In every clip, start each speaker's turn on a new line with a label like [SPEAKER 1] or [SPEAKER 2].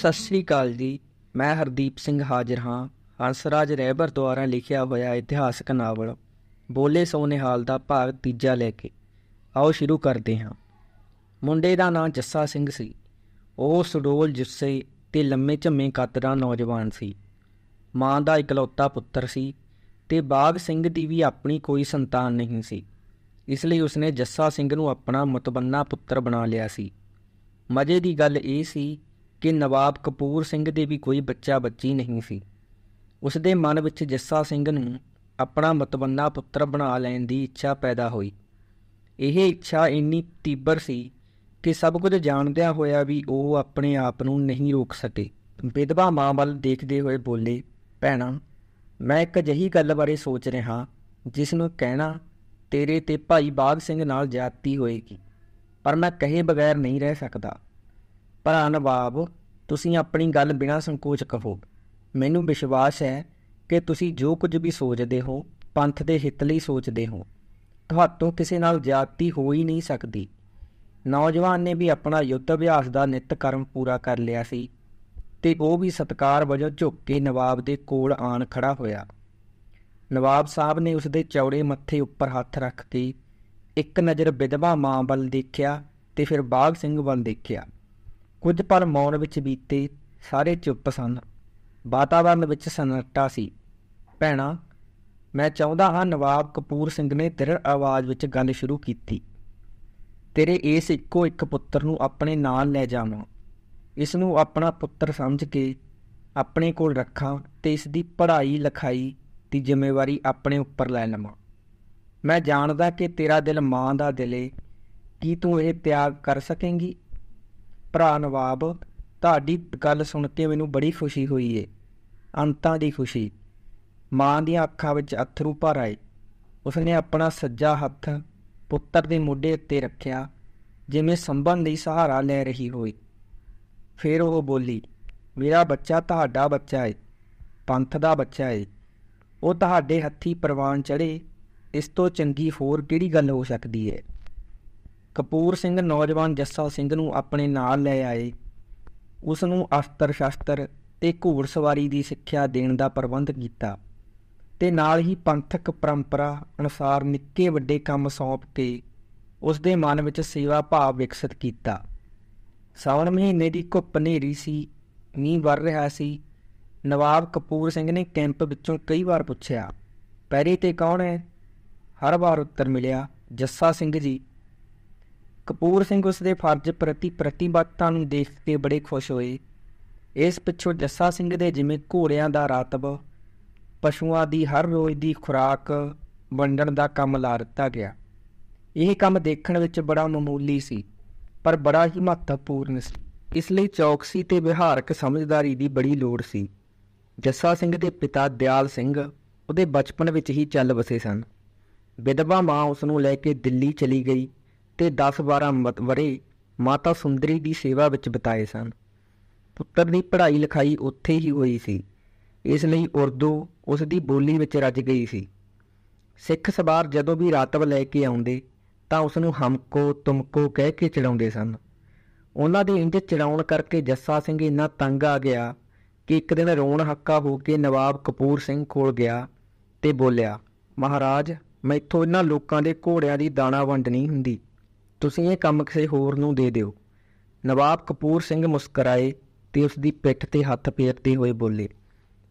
[SPEAKER 1] ਸਤਿ ਸ੍ਰੀ ਅਕਾਲ ਜੀ ਮੈਂ ਹਰਦੀਪ ਸਿੰਘ ਹਾਜ਼ਰ ਹਾਂ ਹੰਸਰਾਜ ਰੈਬਰ ਦੁਆਰਾ ਲਿਖਿਆ ਹੋਇਆ ਇਤਿਹਾਸਕ ਨਾਵਲ ਬੋਲੇ ਸੋਨੇਹਾਲ ਦਾ ਭਾਗ ਤੀਜਾ ਲੈ ਕੇ ਆਓ ਸ਼ੁਰੂ ਕਰਦੇ ਹਾਂ ਮੁੰਡੇ ਦਾ ਨਾਂ ਜੱਸਾ ਸਿੰਘ ਸੀ ਉਹ ਸੁਡੋਲ ਜੁੱਸੇ ਤੇ ਲੰਮੇ ਝੰਮੇ ਕਤਰਾ ਨੌਜਵਾਨ ਸੀ ਮਾਂ ਦਾ ਇਕਲੌਤਾ ਪੁੱਤਰ ਸੀ ਤੇ ਬਾਗ ਸਿੰਘ ਦੀ ਵੀ ਆਪਣੀ ਕੋਈ ਸੰਤਾਨ ਨਹੀਂ ਸੀ ਇਸ ਲਈ ਉਸਨੇ ਜੱਸਾ ਸਿੰਘ ਨੂੰ ਆਪਣਾ ਮਤਬੰਨਾ ਪੁੱਤਰ ਬਣਾ ਲਿਆ ਸੀ ਮਜ਼ੇ ਦੀ ਗੱਲ ਇਹ ਸੀ ਕਿ ਨਵਾਬ ਕਪੂਰ ਸਿੰਘ ਦੇ ਵੀ ਕੋਈ ਬੱਚਾ ਬੱਚੀ ਨਹੀਂ ਸੀ ਉਸ ਦੇ ਮਨ ਵਿੱਚ ਜੱਸਾ ਸਿੰਘ ਨੂੰ ਆਪਣਾ ਮਤਵੰਨਾ ਪੁੱਤਰ ਬਣਾ ਲੈਣ ਦੀ ਇੱਛਾ ਪੈਦਾ ਹੋਈ ਇਹ ਇੱਛਾ ਇੰਨੀ ਤੀਬਰ ਸੀ ਕਿ ਸਭ ਕੁਝ ਜਾਣਦਿਆਂ ਹੋਇਆ ਵੀ ਉਹ ਆਪਣੇ ਆਪ ਨੂੰ ਨਹੀਂ ਰੋਕ ਸਕੇ ਵਿਧਵਾ ਮਾਂ ਵੱਲ ਦੇਖਦੇ ਹੋਏ ਬੋਲੇ ਭੈਣਾ ਮੈਂ ਇੱਕ ਅਜਿਹੀ ਗੱਲ ਬਾਰੇ ਸੋਚ ਰਿਹਾ ਜਿਸ ਨੂੰ ਕਹਿਣਾ ਤੇਰੇ ਤੇ ਭਾਈ ਬਾਗ ਸਿੰਘ ਨਾਲ ਜਾਤੀ ਹੋਏਗੀ ਪਰ ਮੈਂ ਕਹੇ ਬਗੈਰ ਨਹੀਂ ਰਹਿ ਸਕਦਾ ਭਰਾ ਨਵਾਬ ਤੁਸੀਂ ਆਪਣੀ ਗੱਲ ਬਿਨਾਂ ਸੰਕੋਚ ਕਹੋ ਮੈਨੂੰ ਵਿਸ਼ਵਾਸ ਹੈ ਕਿ ਤੁਸੀਂ ਜੋ ਕੁਝ ਵੀ ਸੋਚਦੇ ਹੋ ਪੰਥ ਦੇ ਹਿੱਤ ਲਈ ਸੋਚਦੇ ਹੋ ਤੁਹਾਤੋਂ ਕਿਸੇ ਨਾਲ ਜਾਤੀ ਹੋ ਹੀ ਨਹੀਂ ਸਕਦੀ ਨੌਜਵਾਨ ਨੇ ਵੀ ਆਪਣਾ ਯੁੱਧ ਅਭਿਆਸ ਦਾ ਨਿਤ ਕਰਮ ਪੂਰਾ ਕਰ ਲਿਆ ਸੀ ਤੇ ਉਹ ਵੀ ਸਤਕਾਰ ਵਜੋਂ ਝੁੱਕ ਕੇ ਨਵਾਬ ਦੇ ਕੋਲ ਆਣ ਖੜਾ ਹੋਇਆ ਨਵਾਬ ਸਾਹਿਬ ਨੇ ਉਸ ਦੇ ਚੌੜੇ ਮੱਥੇ ਉੱਪਰ ਹੱਥ ਰੱਖ ਕੇ ਇੱਕ ਨਜ਼ਰ ਵਿਧਵਾ ਮਾਂ ਵੱਲ ਦੇਖਿਆ ਤੇ ਫਿਰ ਬਾਗ ਸਿੰਘ ਵੱਲ ਦੇਖਿਆ ਕੁਝ ਪਲ ਮੌਨ ਵਿੱਚ ਬੀਤੇ ਸਾਰੇ ਚੁੱਪ ਸਨ ਵਾਤਾਵਰਨ ਵਿੱਚ ਸੰਨਟਾ ਸੀ ਭੈਣਾ ਮੈਂ ਚਾਹੁੰਦਾ ਹਾਂ ਨਵਾਬ ਕਪੂਰ ਸਿੰਘ ਨੇ ਤਿਰੜ ਆਵਾਜ਼ ਵਿੱਚ ਗੱਲ ਸ਼ੁਰੂ ਕੀਤੀ ਤੇਰੇ ਇਸ ਇੱਕੋ ਇੱਕ ਪੁੱਤਰ ਨੂੰ ਆਪਣੇ ਨਾਲ ਲੈ ਜਾਵਾਂ ਇਸ ਨੂੰ ਆਪਣਾ ਪੁੱਤਰ ਸਮਝ ਕੇ ਆਪਣੇ ਕੋਲ ਰੱਖਾਂ ਤੇ ਇਸ ਦੀ ਪੜ੍ਹਾਈ ਲਿਖਾਈ ਦੀ ਜ਼ਿੰਮੇਵਾਰੀ ਆਪਣੇ ਉੱਪਰ ਲੈ ਲਵਾਂ ਮੈਂ ਜਾਣਦਾ ਕਿ ਤੇਰਾ ਦਿਲ ਮਾਂ ਦਾ ਦਿਲ ਏ ਕੀ ਤੂੰ ਇਹ ਤਿਆਗ ਕਰ ਸਕੇਂਗੀ ਭਰਾ ਨਵਾਬ ਤੁਹਾਡੀ ਗੱਲ ਸੁਣ ਕੇ ਮੈਨੂੰ ਬੜੀ ਖੁਸ਼ੀ ਹੋਈ ਏ ਅੰਤਾਂ ਦੀ ਖੁਸ਼ੀ ਮਾਂ ਦੀਆਂ ਅੱਖਾਂ ਵਿੱਚ ਅਥਰੂ ਭਰ ਆਏ ਉਸਨੇ ਆਪਣਾ ਸੱਜਾ ਹੱਥ ਪੁੱਤਰ ਦੇ ਮੋਢੇ ਉੱਤੇ ਰੱਖਿਆ ਜਿਵੇਂ ਸੰਬੰਧ ਲਈ ਸਹਾਰਾ ਲੈ ਰਹੀ ਹੋਈ ਫਿਰ ਉਹ ਬੋਲੀ ਮੇਰਾ ਬੱਚਾ ਤੁਹਾਡਾ ਬੱਚਾ ਏ ਪੰਥ ਦਾ ਬੱਚਾ ਏ ਉਹ ਤੁਹਾਡੇ ਹੱਥੀ ਪ੍ਰਵਾਨ ਚੜੇ ਇਸ ਤੋਂ ਚੰਗੀ ਹੋਰ ਕਿਹੜੀ ਗੱਲ ਹੋ ਸਕਦੀ ਏ ਕਪੂਰ ਸਿੰਘ ਨੌਜਵਾਨ ਜੱਸਾ ਸਿੰਘ ਨੂੰ ਆਪਣੇ ਨਾਲ ਲੈ ਆਏ ਉਸ ਨੂੰ ਅਸਤਰ ਸ਼ਸਤਰ ਤੇ ਘੋੜਸਵਾਰੀ ਦੀ ਸਿੱਖਿਆ ਦੇਣ ਦਾ ਪ੍ਰਬੰਧ ਕੀਤਾ ਤੇ ਨਾਲ ਹੀ ਪੰਥਕ ਪਰੰਪਰਾ ਅਨੁਸਾਰ ਨਿੱਕੇ ਵੱਡੇ ਕੰਮ ਸੌਂਪ ਕੇ ਉਸ ਦੇ ਮਨ ਵਿੱਚ ਸੇਵਾ ਭਾਵ ਵਿਕਸਿਤ ਕੀਤਾ ਸਾਵਣ ਮਹੀਨੇ ਦੀ ਘੁੱਪ ਹਨੇਰੀ ਸੀ ਮੀਂਹ ਵਰ ਰਿਹਾ ਸੀ ਨਵਾਬ ਕਪੂਰ ਸਿੰਘ ਨੇ ਕੈਂਪ ਵਿੱਚੋਂ ਕਈ ਵਾਰ ਪੁੱਛਿਆ ਪੈਰੀ ਤੇ ਕੌਣ ਹੈ ਹਰ ਵਾਰ ਉੱਤਰ ਮਿਲਿਆ ਜੱਸਾ ਸਿੰਘ ਜੀ ਕਪੂਰ ਸਿੰਘ ਉਸ ਦੇ ਫਰਜ਼ ਪ੍ਰਤੀ ਪ੍ਰਤੀਬੱਧਤਾ ਨੂੰ ਦੇਖ ਕੇ ਬੜੇ ਖੁਸ਼ ਹੋਏ ਇਸ ਪਿੱਛੋਂ ਜੱਸਾ ਸਿੰਘ ਦੇ ਜਿਵੇਂ ਘੋੜਿਆਂ ਦਾ ਰਾਤਬ ਪਸ਼ੂਆਂ ਦੀ ਹਰ ਰੋਜ਼ ਦੀ ਖੁਰਾਕ ਵੰਡਣ ਦਾ ਕੰਮ ਲਾ ਦਿੱਤਾ ਗਿਆ ਇਹ ਕੰਮ ਦੇਖਣ ਵਿੱਚ ਬੜਾ ਮਾਮੂਲੀ ਸੀ ਪਰ ਬੜਾ ਹੀ ਮਹੱਤਵਪੂਰਨ ਸੀ ਇਸ ਲਈ ਚੌਕਸੀ ਤੇ ਵਿਹਾਰਕ ਸਮਝਦਾਰੀ ਦੀ ਬੜੀ ਲੋੜ ਸੀ ਜੱਸਾ ਸਿੰਘ ਦੇ ਪਿਤਾ ਦਿਆਲ ਸਿੰਘ ਉਹਦੇ ਬਚਪਨ ਵਿੱਚ ਹੀ ਚੱਲ ਵਸੇ ਸਨ ਵਿਧਵਾ ਮਾਂ ਉਸ ਨੂੰ ਲੈ ਕੇ ਦਿੱਲੀ ਚਲੀ ਗਈ ਤੇ 10-12 ਵਰੇ ਮਾਤਾ ਸੁੰਦਰੀ ਦੀ ਸੇਵਾ ਵਿੱਚ ਬਿਤਾਏ ਸਨ ਪੁੱਤਰ ਦੀ ਪੜ੍ਹਾਈ ਲਿਖਾਈ ਉੱਥੇ ਹੀ ਹੋਈ ਸੀ ਇਸ ਲਈ ਉਰਦੂ ਉਸ ਦੀ ਬੋਲੀ ਵਿੱਚ ਰਚ ਗਈ ਸੀ ਸਿੱਖ ਸਵਾਰ ਜਦੋਂ ਵੀ ਰਾਤਵ ਲੈ ਕੇ ਆਉਂਦੇ ਤਾਂ ਉਸ ਨੂੰ ਹਮਕੋ ਤੁਮਕੋ ਕਹਿ ਕੇ ਚੜਾਉਂਦੇ ਸਨ ਉਹਨਾਂ ਦੇ ਇੰਜ ਚੜਾਉਣ ਕਰਕੇ ਜੱਸਾ ਸਿੰਘ ਇੰਨਾ ਤੰਗ ਆ ਗਿਆ ਕਿ ਇੱਕ ਦਿਨ ਰੋਣ ਹੱਕਾ ਹੋ ਕੇ ਨਵਾਬ ਕਪੂਰ ਸਿੰਘ ਕੋਲ ਗਿਆ ਤੇ ਬੋਲਿਆ ਮਹਾਰਾਜ ਮੈਥੋਂ ਇਹਨਾਂ ਲੋਕਾਂ ਦੇ ਘੋੜਿਆਂ ਦੀ ਦਾਣਾ ਵੰਡਣੀ ਹੁੰਦੀ ਤੁਸੀਂ ਇਹ ਕੰਮ ਕਿਸੇ ਹੋਰ ਨੂੰ ਦੇ ਦਿਓ ਨਵਾਬ ਕਪੂਰ ਸਿੰਘ ਮੁਸਕਰਾਏ ਤੇ ਉਸ ਦੀ ਪਿੱਠ ਤੇ ਹੱਥ ਫੇਰਦੇ ਹੋਏ ਬੋਲੇ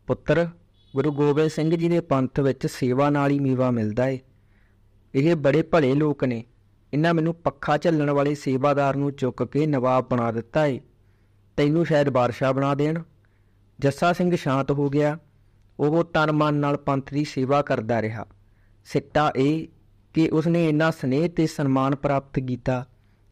[SPEAKER 1] ਪੁੱਤਰ ਗੁਰੂ ਗੋਬਿੰਦ ਸਿੰਘ ਜੀ ਦੇ ਪੰਥ ਵਿੱਚ ਸੇਵਾ ਨਾਲ ਹੀ ਮੀਵਾ ਮਿਲਦਾ ਏ ਇਹ ਬੜੇ ਭਲੇ ਲੋਕ ਨੇ ਇਹਨਾਂ ਮੈਨੂੰ ਪੱਖਾ ਝੱਲਣ ਵਾਲੇ ਸੇਵਾਦਾਰ ਨੂੰ ਚੁੱਕ ਕੇ ਨਵਾਬ ਬਣਾ ਦਿੱਤਾ ਏ ਤੈਨੂੰ ਸ਼ਾਇਦ ਬਾਦਸ਼ਾਹ ਬਣਾ ਦੇਣ ਜੱਸਾ ਸਿੰਘ ਸ਼ਾਂਤ ਹੋ ਗਿਆ ਉਹ ਤਨ ਮਨ ਨਾਲ ਪੰਥ ਦੀ ਸੇਵਾ ਕਰਦਾ ਰਿਹਾ ਸਿੱਟਾ ਇਹ ਕਿ ਉਸਨੇ ਇੰਨਾ ਸਨੇਹ ਤੇ ਸਨਮਾਨ ਪ੍ਰਾਪਤ ਕੀਤਾ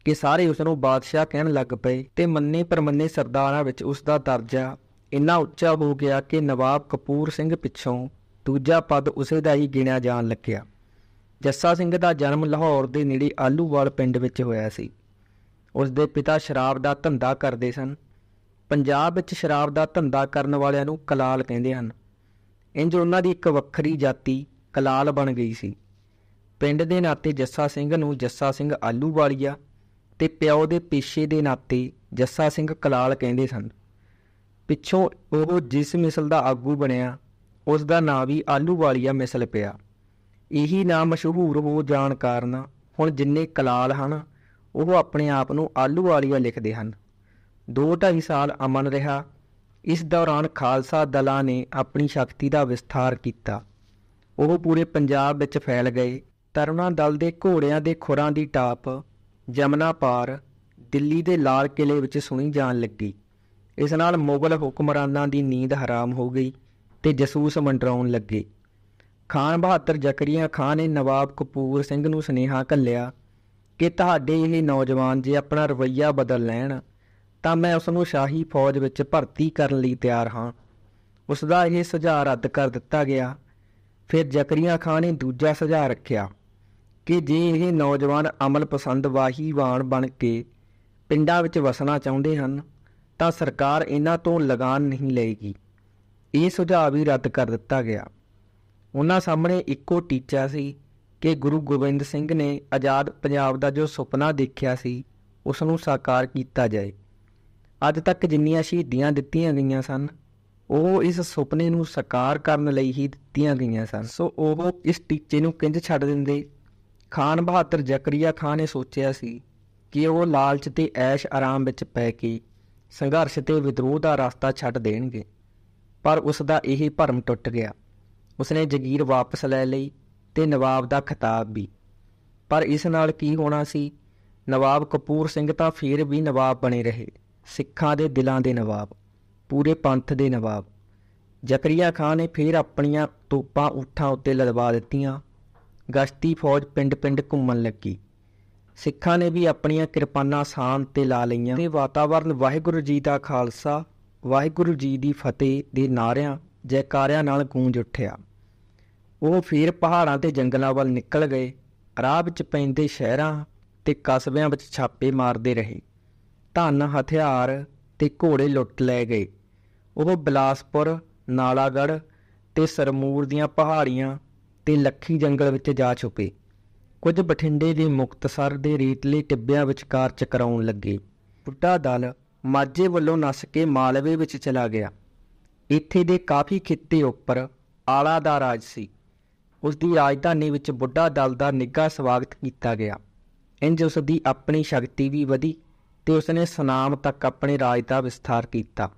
[SPEAKER 1] ਕਿ ਸਾਰੇ ਉਸ ਨੂੰ ਬਾਦਸ਼ਾਹ ਕਹਿਣ ਲੱਗ ਪਏ ਤੇ ਮੰਨੇ ਪਰਮੰਨੇ ਸਰਦਾਰਾਂ ਵਿੱਚ ਉਸ ਦਾ ਦਰਜਾ ਇੰਨਾ ਉੱਚਾ ਹੋ ਗਿਆ ਕਿ ਨਵਾਬ ਕਪੂਰ ਸਿੰਘ ਪਿੱਛੋਂ ਦੂਜਾ ਪਦ ਉਸੇ ਦਾ ਹੀ ਗਿਣਿਆ ਜਾਣ ਲੱਗਿਆ ਜੱਸਾ ਸਿੰਘ ਦਾ ਜਨਮ ਲਾਹੌਰ ਦੇ ਨੇੜੇ ਆਲੂਵਾਲ ਪਿੰਡ ਵਿੱਚ ਹੋਇਆ ਸੀ ਉਸ ਦੇ ਪਿਤਾ ਸ਼ਰਾਬ ਦਾ ਧੰਦਾ ਕਰਦੇ ਸਨ ਪੰਜਾਬ ਵਿੱਚ ਸ਼ਰਾਬ ਦਾ ਧੰਦਾ ਕਰਨ ਵਾਲਿਆਂ ਨੂੰ ਕਲਾਲ ਕਹਿੰਦੇ ਹਨ ਇੰਜ ਉਹਨਾਂ ਦੀ ਇੱਕ ਵੱਖਰੀ ਜਾਤੀ ਕਲਾਲ ਬਣ ਗਈ ਸੀ ਪਿੰਡ ਦੇ ਨਾਤੇ ਜੱਸਾ ਸਿੰਘ ਨੂੰ ਜੱਸਾ ਸਿੰਘ ਆਲੂਵਾਲੀਆ ਤੇ ਪਿਓ ਦੇ ਪੇਸ਼ੇ ਦੇ ਨਾਤੇ ਜੱਸਾ ਸਿੰਘ ਕਲਾਲ ਕਹਿੰਦੇ ਸਨ ਪਿੱਛੋਂ ਉਹ ਜਿਸ ਮਿਸਲ ਦਾ ਆਗੂ ਬਣਿਆ ਉਸ ਦਾ ਨਾਂ ਵੀ ਆਲੂਵਾਲੀਆ ਮਿਸਲ ਪਿਆ ਇਹੀ ਨਾਂ ਮਸ਼ਹੂਰ ਹੋ ਜਾਣ ਕਾਰਨ ਹੁਣ ਜਿੰਨੇ ਕਲਾਲ ਹਨ ਉਹ ਆਪਣੇ ਆਪ ਨੂੰ ਆਲੂਵਾਲੀਆ ਲਿਖਦੇ ਹਨ 2.5 ਸਾਲ ਅਮਨ ਰਿਹਾ ਇਸ ਦੌਰਾਨ ਖਾਲਸਾ ਦਲਾਂ ਨੇ ਆਪਣੀ ਸ਼ਕਤੀ ਦਾ ਵਿਸਥਾਰ ਕੀਤਾ ਉਹ ਪੂਰੇ ਪੰਜਾਬ ਵਿੱਚ ਫੈਲ ਗਏ ਤਰੁਣਾ ਦਲ ਦੇ ਘੋੜਿਆਂ ਦੇ ਖੁਰਾਂ ਦੀ ਟਾਪ ਜਮਨਾ ਪਾਰ ਦਿੱਲੀ ਦੇ ਲਾਲ ਕਿਲੇ ਵਿੱਚ ਸੁਣੀ ਜਾਣ ਲੱਗੀ ਇਸ ਨਾਲ ਮੁਗਲ ਹੁਕਮਰਾਨਾਂ ਦੀ ਨੀਂਦ ਹਰਾਮ ਹੋ ਗਈ ਤੇ ਜਸੂਸ ਮੰਡਰਾਉਣ ਲੱਗੇ ਖਾਨ ਬਹਾਦਰ ਜ਼ਕਰੀਆ ਖਾਨ ਨੇ ਨਵਾਬ ਕਪੂਰ ਸਿੰਘ ਨੂੰ ਸਨੇਹਾ ਕੱਲਿਆ ਕਿ ਤੁਹਾਡੇ ਇਹ ਨੌਜਵਾਨ ਜੇ ਆਪਣਾ ਰਵਈਆ ਬਦਲ ਲੈਣ ਤਾਂ ਮੈਂ ਉਸ ਨੂੰ ਸ਼ਾਹੀ ਫੌਜ ਵਿੱਚ ਭਰਤੀ ਕਰਨ ਲਈ ਤਿਆਰ ਹਾਂ ਉਸ ਦਾ ਇਹ ਸੁਝਾਅ ਰੱਦ ਕਰ ਦਿੱਤਾ ਗਿਆ ਫਿਰ ਜ਼ਕਰੀਆ ਖਾਨ ਨੇ ਦੂਜਾ ਸੁਝਾਅ ਰੱਖਿਆ ਕਿ ਜੇ ਇਹ ਨੌਜਵਾਨ ਅਮਲ ਪਸੰਦ ਵਾਹੀਵਾਨ ਬਣ ਕੇ ਪਿੰਡਾਂ ਵਿੱਚ ਵਸਣਾ ਚਾਹੁੰਦੇ ਹਨ ਤਾਂ ਸਰਕਾਰ ਇਹਨਾਂ ਤੋਂ ਲਗਾਨ ਨਹੀਂ ਲਏਗੀ ਇਹ ਸੁਝਾਅ ਵੀ ਰੱਦ ਕਰ ਦਿੱਤਾ ਗਿਆ ਉਹਨਾਂ ਸਾਹਮਣੇ ਇੱਕੋ ਟੀਚਾ ਸੀ ਕਿ ਗੁਰੂ ਗੋਬਿੰਦ ਸਿੰਘ ਨੇ ਆਜ਼ਾਦ ਪੰਜਾਬ ਦਾ ਜੋ ਸੁਪਨਾ ਦੇਖਿਆ ਸੀ ਉਸ ਨੂੰ ਸਾਕਾਰ ਕੀਤਾ ਜਾਏ ਅੱਜ ਤੱਕ ਜਿੰਨੀਆਂ ਸ਼ਹੀਦੀਆਂ ਦਿੱਤੀਆਂ ਗਈਆਂ ਸਨ ਉਹ ਇਸ ਸੁਪਨੇ ਨੂੰ ਸਾਕਾਰ ਕਰਨ ਲਈ ਹੀ ਦਿੱਤੀਆਂ ਗਈਆਂ ਸਨ ਸੋ ਉਹ ਇਸ ਟੀਚੇ ਨੂੰ ਕਿੰਜ ਛੱਡ ਦਿੰਦੇ ਖਾਨ ਬਹਾਦਰ ਜ਼ਕਰੀਆ ਖਾਨ ਨੇ ਸੋਚਿਆ ਸੀ ਕਿ ਉਹ ਲਾਲਚ ਤੇ ਐਸ਼ ਆਰਾਮ ਵਿੱਚ ਪੈ ਕੇ ਸੰਘਰਸ਼ ਤੇ ਵਿਦਰੋਹ ਦਾ ਰਸਤਾ ਛੱਡ ਦੇਣਗੇ ਪਰ ਉਸ ਦਾ ਇਹ ਭਰਮ ਟੁੱਟ ਗਿਆ ਉਸਨੇ ਜ਼ਗੀਰ ਵਾਪਸ ਲੈ ਲਈ ਤੇ ਨਵਾਬ ਦਾ ਖਿਤਾਬ ਵੀ ਪਰ ਇਸ ਨਾਲ ਕੀ ਹੋਣਾ ਸੀ ਨਵਾਬ ਕਪੂਰ ਸਿੰਘ ਤਾਂ ਫੇਰ ਵੀ ਨਵਾਬ ਬਣੇ ਰਹੇ ਸਿੱਖਾਂ ਦੇ ਦਿਲਾਂ ਦੇ ਨਵਾਬ ਪੂਰੇ ਪੰਥ ਦੇ ਨਵਾਬ ਜ਼ਕਰੀਆ ਖਾਨ ਨੇ ਫੇਰ ਆਪਣੀਆਂ ਤੋਪਾਂ ਉਠਾਂ ਉੱਤੇ ਲਦਵਾ ਦਿੱਤੀਆਂ ਗਸ਼ਤੀ ਫੌਜ ਪਿੰਡ-ਪਿੰਡ ਘੁੰਮਣ ਲੱਗੀ ਸਿੱਖਾਂ ਨੇ ਵੀ ਆਪਣੀਆਂ ਕਿਰਪਾਨਾਂ ਸਾਨ ਤੇ ਲਾ ਲਈਆਂ ਤੇ ਵਾਤਾਵਰਨ ਵਾਹਿਗੁਰੂ ਜੀ ਦਾ ਖਾਲਸਾ ਵਾਹਿਗੁਰੂ ਜੀ ਦੀ ਫਤਿਹ ਦੇ ਨਾਰਿਆਂ ਜੈਕਾਰਿਆਂ ਨਾਲ ਗੂੰਜ ਉੱਠਿਆ ਉਹ ਫੇਰ ਪਹਾੜਾਂ ਤੇ ਜੰਗਲਾਂ ਵੱਲ ਨਿਕਲ ਗਏ ਰਾਹ ਵਿੱਚ ਪੈਂਦੇ ਸ਼ਹਿਰਾਂ ਤੇ ਕਸਬਿਆਂ ਵਿੱਚ ਛਾਪੇ ਮਾਰਦੇ ਰਹੇ ਧਨ ਹਥਿਆਰ ਤੇ ਘੋੜੇ ਲੁੱਟ ਲੈ ਗਏ ਉਹ ਬਲਾਸਪੁਰ ਨਾਲਾਗੜ ਤੇ ਸਰਮੂਰ ਦੀਆਂ ਪਹਾੜੀਆਂ ਤੇ ਲੱਖੀ ਜੰਗਲ ਵਿੱਚ ਜਾ ਛੁਪੇ ਕੁਝ ਬਠਿੰਡੇ ਦੇ ਮੁਕਤਸਰ ਦੇ ਰੇਤਲੇ ਟਿੱਬਿਆਂ ਵਿਚਕਾਰ ਚਕਰਾਉਣ ਲੱਗੇ ਬੁੱਢਾ ਦਲ ਮਾਝੇ ਵੱਲੋਂ ਨਸ ਕੇ ਮਾਲਵੇ ਵਿੱਚ ਚਲਾ ਗਿਆ ਇੱਥੇ ਦੇ ਕਾਫੀ ਖਿੱਤੇ ਉੱਪਰ ਆਲਾ ਦਾ ਰਾਜ ਸੀ ਉਸ ਦੀ ਰਾਜਧਾਨੀ ਵਿੱਚ ਬੁੱਢਾ ਦਲ ਦਾ ਨਿੱਘਾ ਸਵਾਗਤ ਕੀਤਾ ਗਿਆ ਇੰਜ ਉਸ ਦੀ ਆਪਣੀ ਸ਼ਕਤੀ ਵੀ ਵਧੀ ਤੇ ਉਸ ਨੇ ਸਨਾਮ ਤੱਕ ਆਪਣੇ ਰਾਜ ਦਾ ਵਿਸਥਾਰ ਕੀਤਾ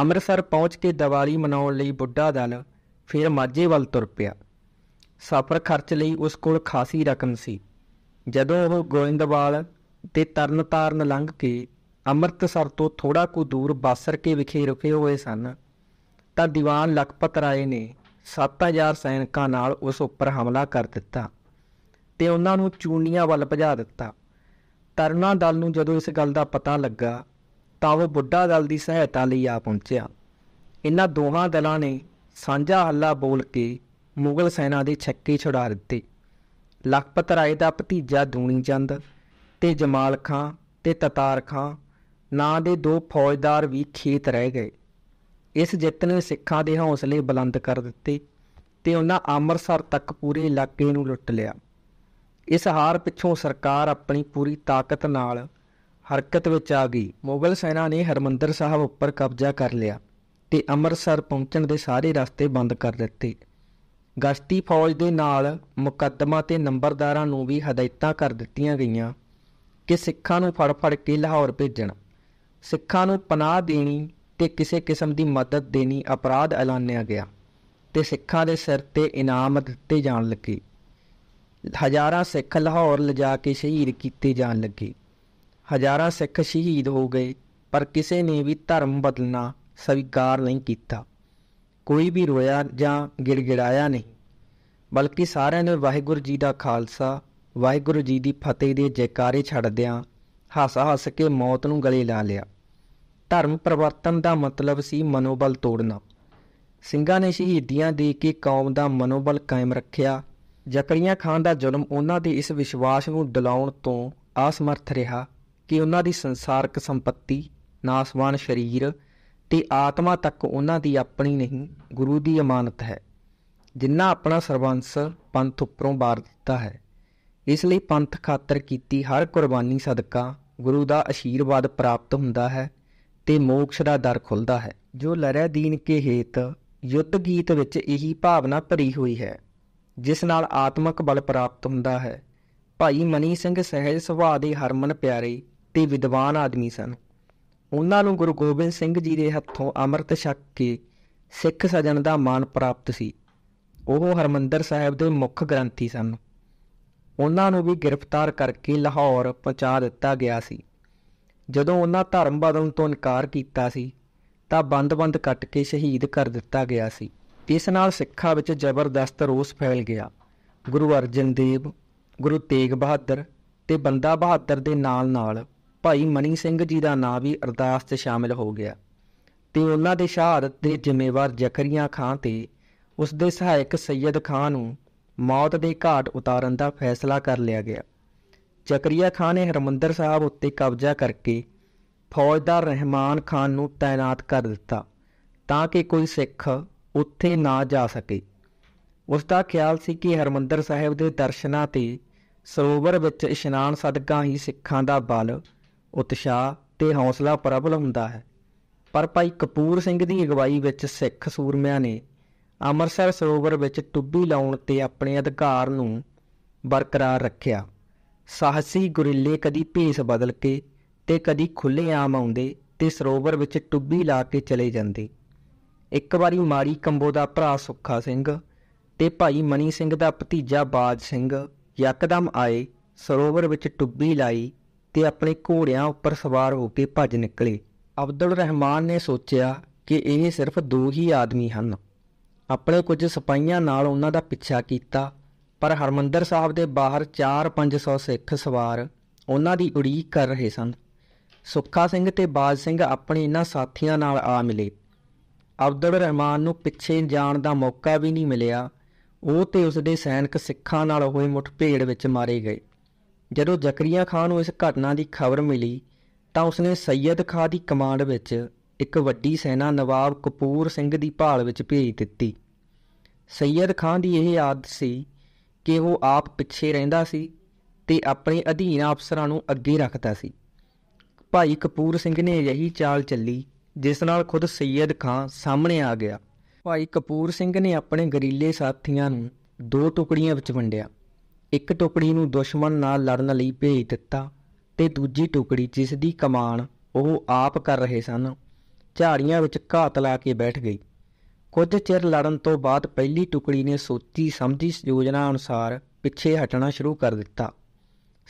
[SPEAKER 1] ਅੰਮ੍ਰਿਤਸਰ ਪਹੁੰਚ ਕੇ ਦੀਵਾਲੀ ਮਨਾਉਣ ਲਈ ਬੁੱਢਾ ਦਲ ਫਿਰ ਮਾਝੇ ਵੱਲ ਤੁਰ ਪਿਆ ਸਫ਼ਰ ਖਰਚ ਲਈ ਉਸ ਕੋਲ ਖਾਸੀ ਰਕਮ ਸੀ ਜਦੋਂ ਉਹ ਗੋਇੰਦਵਾਲ ਤੇ ਤਰਨਤਾਰਨ ਲੰਘ ਕੇ ਅੰਮ੍ਰਿਤਸਰ ਤੋਂ ਥੋੜਾ ਕੁ ਦੂਰ ਕੇ ਵਿਖੇ ਰੁਕੇ ਹੋਏ ਸਨ ਤਾਂ ਦੀਵਾਨ ਲਖਪਤ ਰਾਏ ਨੇ 7000 ਸੈਨਿਕਾਂ ਨਾਲ ਉਸ ਉੱਪਰ ਹਮਲਾ ਕਰ ਦਿੱਤਾ ਤੇ ਉਹਨਾਂ ਨੂੰ ਚੂਨੀਆਂ ਵੱਲ ਭਜਾ ਦਿੱਤਾ ਤਰਨਾ ਦਲ ਨੂੰ ਜਦੋਂ ਇਸ ਗੱਲ ਦਾ ਪਤਾ ਲੱਗਾ ਤਾਂ ਉਹ ਬੁੱਢਾ ਦਲ ਦੀ ਸਹਾਇਤਾ ਲਈ ਆ ਪਹੁੰਚਿਆ ਇਹਨਾਂ ਦੋਹਾਂ ਦਲਾਂ ਨੇ ਸਾਂਝਾ ਹੱਲਾ ਬੋਲ ਕੇ ਮੁਗਲ ਸੈਨਾ ਦੇ ਛੱਕੇ ਛੁਡਾ ਦਿੱਤੇ ਲਖਪਤ ਰਾਏ ਦਾ ਭਤੀਜਾ ਦੂਣੀ ਚੰਦ ਤੇ ਜਮਾਲ ਖਾਂ ਤੇ ਤਤਾਰ ਖਾਂ ਨਾਂ ਦੇ ਦੋ ਫੌਜਦਾਰ ਵੀ ਖੇਤ ਰਹਿ ਗਏ ਇਸ ਜਿੱਤ ਨੇ ਸਿੱਖਾਂ ਦੇ ਹੌਸਲੇ ਬੁਲੰਦ ਕਰ ਦਿੱਤੇ ਤੇ ਉਹਨਾਂ ਅੰਮ੍ਰਿਤਸਰ ਤੱਕ ਪੂਰੇ ਇਲਾਕੇ ਨੂੰ ਲੁੱਟ ਲਿਆ ਇਸ ਹਾਰ ਪਿੱਛੋਂ ਸਰਕਾਰ ਆਪਣੀ ਪੂਰੀ ਤਾਕਤ ਨਾਲ ਹਰਕਤ ਵਿੱਚ ਆ ਗਈ ਮੁਗਲ ਸੈਨਾ ਨੇ ਹਰਮੰਦਰ ਸਾਹਿਬ ਉੱਪਰ ਕਬਜ਼ਾ ਕਰ ਲਿਆ ਤੇ ਅੰਮ੍ਰਿਤਸਰ ਪਹੁੰਚਣ ਦੇ ਸਾਰੇ ਰਸਤੇ ਬੰਦ ਕਰ ਦਿੱਤੇ ਗਸ਼ਤੀ ਫੌਜ ਦੇ ਨਾਲ ਮੁਕੱਦਮਾ ਤੇ ਨੰਬਰਦਾਰਾਂ ਨੂੰ ਵੀ ਹਦਾਇਤਾਂ ਕਰ ਦਿੱਤੀਆਂ ਗਈਆਂ ਕਿ ਸਿੱਖਾਂ ਨੂੰ ਫੜ-ਫੜ ਕੇ ਲਾਹੌਰ ਭੇਜਣ ਸਿੱਖਾਂ ਨੂੰ ਪਨਾਹ ਦੇਣੀ ਤੇ ਕਿਸੇ ਕਿਸਮ ਦੀ ਮਦਦ ਦੇਣੀ ਅਪਰਾਧ ਐਲਾਨਿਆ ਗਿਆ ਤੇ ਸਿੱਖਾਂ ਦੇ ਸਿਰ ਤੇ ਇਨਾਮ ਦਿੱਤੇ ਜਾਣ ਲੱਗੇ ਹਜ਼ਾਰਾਂ ਸਿੱਖ ਲਾਹੌਰ ਲਿਜਾ ਕੇ ਸ਼ਹੀਦ ਕੀਤੇ ਜਾਣ ਲੱਗੇ ਹਜ਼ਾਰਾਂ ਸਿੱਖ ਸ਼ਹੀਦ ਹੋ ਗਏ ਪਰ ਕਿਸੇ ਨੇ ਵੀ ਧਰਮ ਬਦਲਣਾ ਸਵੀਕਾਰ ਨਹੀਂ ਕੀਤਾ ਕੋਈ ਵੀ ਰੋਇਆ ਜਾਂ ਗਿੜਗਿੜਾਇਆ ਨਹੀਂ ਬਲਕਿ ਸਾਰਿਆਂ ਨੇ ਵਾਹਿਗੁਰੂ ਜੀ ਦਾ ਖਾਲਸਾ ਵਾਹਿਗੁਰੂ ਜੀ ਦੀ ਫਤਿਹ ਦੇ ਜੈਕਾਰੇ ਛੱਡਦਿਆਂ ਹਾਸਾ ਹੱਸ ਕੇ ਮੌਤ ਨੂੰ ਗਲੇ ਲਾ ਲਿਆ ਧਰਮ ਪਰਿਵਰਤਨ ਦਾ ਮਤਲਬ ਸੀ ਮਨੋਬਲ ਤੋੜਨਾ ਸਿੰਘਾਂ ਨੇ ਸ਼ਹੀਦੀਆਂ ਦੇ ਕੇ ਕੌਮ ਦਾ ਮਨੋਬਲ ਕਾਇਮ ਰੱਖਿਆ ਜ਼ਕਰੀਆ ਖਾਨ ਦਾ ਜ਼ੁਲਮ ਉਹਨਾਂ ਦੇ ਇਸ ਵਿਸ਼ਵਾਸ ਨੂੰ ਡਲਾਉਣ ਤੋਂ ਆਸਮਰਥ ਰਿਹਾ ਕਿ ਉਹਨਾਂ ਦੀ ਸੰਸਾਰਕ ਸੰਪਤੀ ਨਾਸਵਾਨ ਸਰੀਰ ਤੇ ਆਤਮਾ ਤੱਕ ਉਹਨਾਂ ਦੀ ਆਪਣੀ ਨਹੀਂ ਗੁਰੂ ਦੀ ਅਮਾਨਤ ਹੈ ਜਿੰਨਾ ਆਪਣਾ ਸਰਬੰਸ ਪੰਥ ਉੱਪਰੋਂ ਬਾਰ ਦਿੱਤਾ ਹੈ ਇਸ ਲਈ ਪੰਥ ਖਾਤਰ ਕੀਤੀ ਹਰ ਕੁਰਬਾਨੀ ਸਦਕਾ ਗੁਰੂ ਦਾ ਅਸ਼ੀਰਵਾਦ ਪ੍ਰਾਪਤ ਹੁੰਦਾ ਹੈ ਤੇ ਮੋਕਸ਼ ਦਾ ਦਰ ਖੁੱਲਦਾ ਹੈ ਜੋ ਲਰੈ ਦੀਨ ਕੇ ਹੇਤ ਯੁੱਧ ਗੀਤ ਵਿੱਚ ਇਹੀ ਭਾਵਨਾ ਭਰੀ ਹੋਈ ਹੈ ਜਿਸ ਨਾਲ ਆਤਮਿਕ ਬਲ ਪ੍ਰਾਪਤ ਹੁੰਦਾ ਹੈ ਭਾਈ ਮਨੀ ਸਿੰਘ ਸਹਿਜ ਸੁਭਾਅ ਦੇ ਹਰਮਨ ਪਿਆਰੇ ਤੇ ਵਿਦਵਾਨ ਆਦਮੀ ਸਨ ਉਹਨਾਂ ਨੂੰ ਗੁਰੂ ਗੋਬਿੰਦ ਸਿੰਘ ਜੀ ਦੇ ਹੱਥੋਂ ਅੰਮ੍ਰਿਤ ਛਕ ਕੇ ਸਿੱਖ ਸਜਣ ਦਾ ਮਾਣ ਪ੍ਰਾਪਤ ਸੀ ਉਹ ਹਰਮੰਦਰ ਸਾਹਿਬ ਦੇ ਮੁੱਖ ਗ੍ਰੰਥੀ ਸਨ ਉਹਨਾਂ ਨੂੰ ਵੀ ਗ੍ਰਿਫਤਾਰ ਕਰਕੇ ਲਾਹੌਰ ਪਹੁੰਚਾ ਦਿੱਤਾ ਗਿਆ ਸੀ ਜਦੋਂ ਉਹਨਾਂ ਧਰਮ ਬਦਲਣ ਤੋਂ ਇਨਕਾਰ ਕੀਤਾ ਸੀ ਤਾਂ ਬੰਦ-ਬੰਦ ਕੱਟ ਕੇ ਸ਼ਹੀਦ ਕਰ ਦਿੱਤਾ ਗਿਆ ਸੀ ਇਸ ਨਾਲ ਸਿੱਖਾਂ ਵਿੱਚ ਜ਼ਬਰਦਸਤ ਰੋਸ ਫੈਲ ਗਿਆ ਗੁਰੂ ਅਰਜਨ ਦੇਵ ਗੁਰੂ ਤੇਗ ਬਹਾਦਰ ਤੇ ਬੰਦਾ ਬਹਾਦਰ ਦੇ ਨਾਲ-ਨਾਲ ਭਾਈ ਮਨੀ ਸਿੰਘ ਜੀ ਦਾ ਨਾਂ ਵੀ ਅਰਦਾਸ 'ਚ ਸ਼ਾਮਿਲ ਹੋ ਗਿਆ ਤੇ ਉਹਨਾਂ ਦੇ ਸ਼ਹਾਦਤ ਦੇ ਜ਼ਿੰਮੇਵਾਰ ਜ਼ਕਰੀਆ ਖਾਨ ਤੇ ਉਸ ਦੇ ਸਹਾਇਕ ਸੈਦ ਖਾਨ ਨੂੰ ਮੌਤ ਦੇ ਘਾਟ ਉਤਾਰਨ ਦਾ ਫੈਸਲਾ ਕਰ ਲਿਆ ਗਿਆ ਜ਼ਕਰੀਆ ਖਾਨ ਨੇ ਹਰਮੰਦਰ ਸਾਹਿਬ ਉੱਤੇ ਕਬਜ਼ਾ ਕਰਕੇ ਫੌਜਦਾਰ ਰਹਿਮਾਨ ਖਾਨ ਨੂੰ ਤਾਇਨਾਤ ਕਰ ਦਿੱਤਾ ਤਾਂ ਕਿ ਕੋਈ ਸਿੱਖ ਉੱਥੇ ਨਾ ਜਾ ਸਕੇ ਉਸ ਦਾ ਖਿਆਲ ਸੀ ਕਿ ਹਰਮੰਦਰ ਸਾਹਿਬ ਦੇ ਦਰਸ਼ਨਾਂ ਤੇ ਸਰੋਵਰ ਵਿੱਚ ਇਸ਼ਨਾਨ ਸਦਕਾ ਹੀ ਸਿੱਖਾਂ ਦਾ ਬਲ ਉਤਸ਼ਾਹ ਤੇ ਹੌਸਲਾ ਪ੍ਰਬਲ ਹੁੰਦਾ ਹੈ ਪਰ ਭਾਈ ਕਪੂਰ ਸਿੰਘ ਦੀ ਅਗਵਾਈ ਵਿੱਚ ਸਿੱਖ ਸੂਰਮਿਆਂ ਨੇ ਅੰਮ੍ਰਿਤਸਰ ਸਰੋਵਰ ਵਿੱਚ ਟੁੱਬੀ ਲਾਉਣ ਤੇ ਆਪਣੇ ਅਧਿਕਾਰ ਨੂੰ ਬਰਕਰਾਰ ਰੱਖਿਆ ਸਾਹਸੀ ਗੁਰਿੱਲੇ ਕਦੀ ਭੇਸ ਬਦਲ ਕੇ ਤੇ ਕਦੀ ਖੁੱਲੇ ਆਮ ਆਉਂਦੇ ਤੇ ਸਰੋਵਰ ਵਿੱਚ ਟੁੱਬੀ ਲਾ ਕੇ ਚਲੇ ਜਾਂਦੇ ਇੱਕ ਵਾਰੀ ਮਾਰੀ ਕੰਬੋ ਦਾ ਭਰਾ ਸੁੱਖਾ ਸਿੰਘ ਤੇ ਭਾਈ ਮਨੀ ਸਿੰਘ ਦਾ ਭਤੀਜਾ ਬਾਜ ਸਿੰਘ ਯਕਦਮ ਆਏ ਸਰੋਵਰ ਵਿੱਚ ਟੁੱਬੀ ਲਾਈ ਤੇ ਆਪਣੇ ਘੋੜਿਆਂ ਉੱਪਰ ਸਵਾਰ ਹੋ ਕੇ ਭੱਜ ਨਿਕਲੇ ਅਬਦੁਲ ਰਹਿਮਾਨ ਨੇ ਸੋਚਿਆ ਕਿ ਇਹ ਸਿਰਫ ਦੋ ਹੀ ਆਦਮੀ ਹਨ ਆਪਣੇ ਕੁਝ ਸਿਪਾਹੀਆਂ ਨਾਲ ਉਹਨਾਂ ਦਾ ਪਿੱਛਾ ਕੀਤਾ ਪਰ ਹਰਮੰਦਰ ਸਾਹਿਬ ਦੇ ਬਾਹਰ 4-500 ਸਿੱਖ ਸਵਾਰ ਉਹਨਾਂ ਦੀ ਉਡੀਕ ਕਰ ਰਹੇ ਸਨ ਸੁੱਖਾ ਸਿੰਘ ਤੇ ਬਾਜ ਸਿੰਘ ਆਪਣੇ ਇਹਨਾਂ ਸਾਥੀਆਂ ਨਾਲ ਆ ਮਿਲੇ ਅਬਦੁਲ ਰਹਿਮਾਨ ਨੂੰ ਪਿੱਛੇ ਜਾਣ ਦਾ ਮੌਕਾ ਵੀ ਨਹੀਂ ਮਿਲਿਆ ਉਹ ਤੇ ਉਸਦੇ ਸੈਨਿਕ ਸਿੱਖਾਂ ਨਾਲ ਮੁੱਠ ਮੁੱਠਭੇੜ ਵਿੱਚ ਮਾਰੇ ਗਏ ਜਦੋਂ ਜ਼ਕਰੀਆ ਖਾਨ ਨੂੰ ਇਸ ਘਟਨਾ ਦੀ ਖਬਰ ਮਿਲੀ ਤਾਂ ਉਸਨੇ ਸੈਯਦ ਖਾਨ ਦੀ ਕਮਾਂਡ ਵਿੱਚ ਇੱਕ ਵੱਡੀ ਸੈਨਾ ਨਵਾਬ ਕਪੂਰ ਸਿੰਘ ਦੀ ਭਾਲ ਵਿੱਚ ਭੇਜ ਦਿੱਤੀ ਸੈਯਦ ਖਾਨ ਦੀ ਇਹ ਆਦਤ ਸੀ ਕਿ ਉਹ ਆਪ ਪਿੱਛੇ ਰਹਿੰਦਾ ਸੀ ਤੇ ਆਪਣੇ ਅਧੀਨ ਅਫਸਰਾਂ ਨੂੰ ਅੱਗੇ ਰੱਖਦਾ ਸੀ ਭਾਈ ਕਪੂਰ ਸਿੰਘ ਨੇ ਅਜਿਹੀ ਚਾਲ ਚੱਲੀ ਜਿਸ ਨਾਲ ਖੁਦ ਸੈਯਦ ਖਾਨ ਸਾਹਮਣੇ ਆ ਗਿਆ ਭਾਈ ਕਪੂਰ ਸਿੰਘ ਨੇ ਆਪਣੇ ਗਰੀਲੇ ਸਾਥੀਆਂ ਨੂੰ ਦੋ ਟੁਕੜੀਆਂ ਵਿੱਚ ਵੰਡਿਆ ਇੱਕ ਟੁਕੜੀ ਨੂੰ ਦੁਸ਼ਮਣ ਨਾਲ ਲੜਨ ਲਈ ਭੇਜ ਦਿੱਤਾ ਤੇ ਦੂਜੀ ਟੁਕੜੀ ਜਿਸ ਦੀ ਕਮਾਨ ਉਹ ਆਪ ਕਰ ਰਹੇ ਸਨ ਝਾੜੀਆਂ ਵਿੱਚ ਘਾਤ ਲਾ ਕੇ ਬੈਠ ਗਈ ਕੁਝ ਚਿਰ ਲੜਨ ਤੋਂ ਬਾਅਦ ਪਹਿਲੀ ਟੁਕੜੀ ਨੇ ਸੋਚੀ ਸਮਝੀ ਯੋਜਨਾ ਅਨੁਸਾਰ ਪਿੱਛੇ ਹਟਣਾ ਸ਼ੁਰੂ ਕਰ ਦਿੱਤਾ